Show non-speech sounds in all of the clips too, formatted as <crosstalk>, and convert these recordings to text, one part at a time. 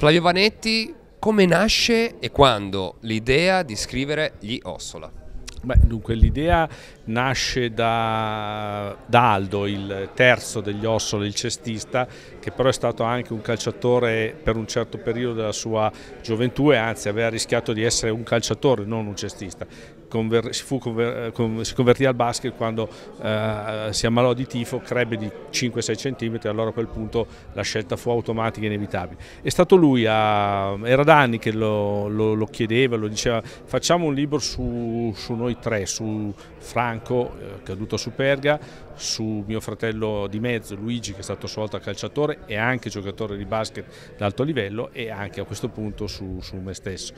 Flavio Vanetti, come nasce e quando l'idea di scrivere gli Ossola? Beh, dunque l'idea nasce da, da, Aldo, il terzo degli Ossola, il cestista, che però è stato anche un calciatore per un certo periodo della sua gioventù e anzi aveva rischiato di essere un calciatore, non un cestista conver- si, conver- eh, con- si, convertì al basket quando eh, si ammalò di tifo, crebbe di 5-6 cm, allora a quel punto la scelta fu automatica e inevitabile. È stato lui, a, era da anni che lo, lo, lo, chiedeva, lo diceva, facciamo un libro su, su noi tre, su Franco, eh, caduto a Superga, su mio fratello di mezzo Luigi che è stato a sua volta calciatore e anche giocatore di basket d'alto livello e anche a questo punto su, su me stesso.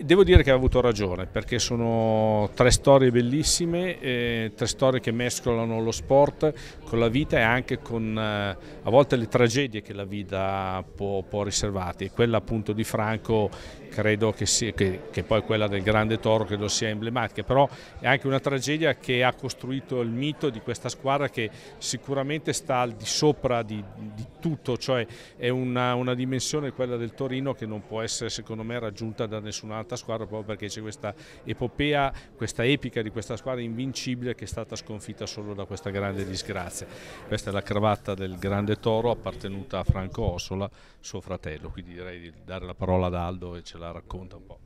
Devo dire che ha avuto ragione perché sono tre storie bellissime, eh, tre storie che mescolano lo sport con la vita e anche con eh, a volte le tragedie che la vita può, può riservarti. Quella appunto di Franco credo che, sia, che, che poi quella del grande toro credo sia emblematica, però è anche una tragedia che ha costruito il mito di questa squadra che sicuramente sta al di sopra di, di tutto, cioè è una, una dimensione quella del Torino che non può essere secondo me raggiunta da nessun'altra squadra proprio perché c'è questa epopea questa epica di questa squadra invincibile che è stata sconfitta solo da questa grande disgrazia. Questa è la cravatta del grande toro appartenuta a Franco Ossola, suo fratello, quindi direi di dare la parola ad Aldo e ce la racconta un po'.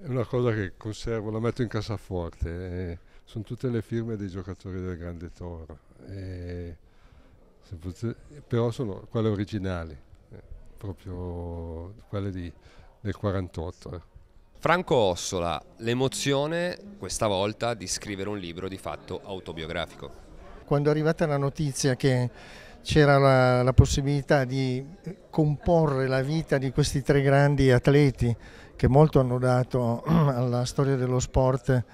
È una cosa che conservo, la metto in cassaforte, eh, sono tutte le firme dei giocatori del grande toro. Eh, potete, però sono quelle originali, eh, proprio quelle di, del 48. Franco Ossola, l'emozione questa volta di scrivere un libro di fatto autobiografico. Quando è arrivata la notizia che c'era la, la, possibilità di comporre la vita di questi tre grandi atleti che molto hanno dato <clears throat> alla storia dello sport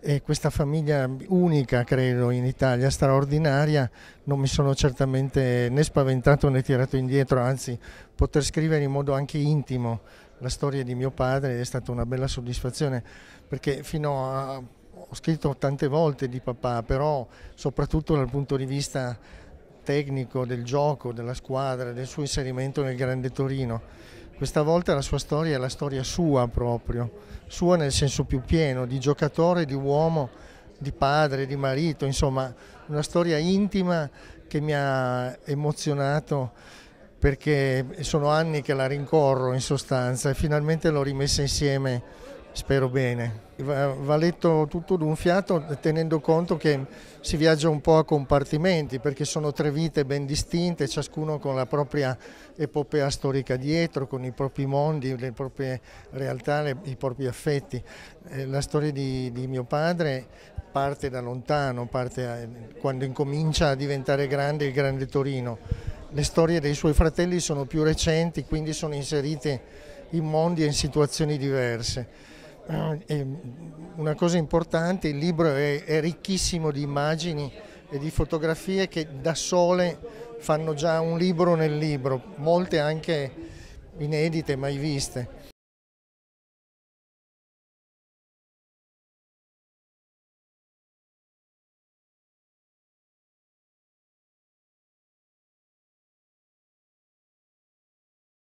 e questa famiglia unica credo in Italia, straordinaria, non mi sono certamente né spaventato né tirato indietro, anzi poter scrivere in modo anche intimo la storia di mio padre è stata una bella soddisfazione perché fino a ho scritto tante volte di papà, però soprattutto dal punto di vista tecnico del gioco, della squadra, del suo inserimento nel Grande Torino. Questa volta la sua storia è la storia sua proprio, sua nel senso più pieno, di giocatore, di uomo, di padre, di marito, insomma una storia intima che mi ha emozionato perché sono anni che la rincorro in sostanza e finalmente l'ho rimessa insieme, spero bene. Va letto tutto d'un fiato tenendo conto che si viaggia un po' a compartimenti perché sono tre vite ben distinte, ciascuno con la propria epopea storica dietro, con i propri mondi, le proprie realtà, le, i propri affetti. Eh, la storia di, di mio padre parte da lontano, parte a, quando incomincia a diventare grande il grande Torino le storie dei suoi fratelli sono più recenti, quindi sono inserite in mondi e in situazioni diverse. Eh, e una cosa importante, il libro è, è ricchissimo di immagini e di fotografie che da sole fanno già un libro nel libro, molte anche inedite, mai viste.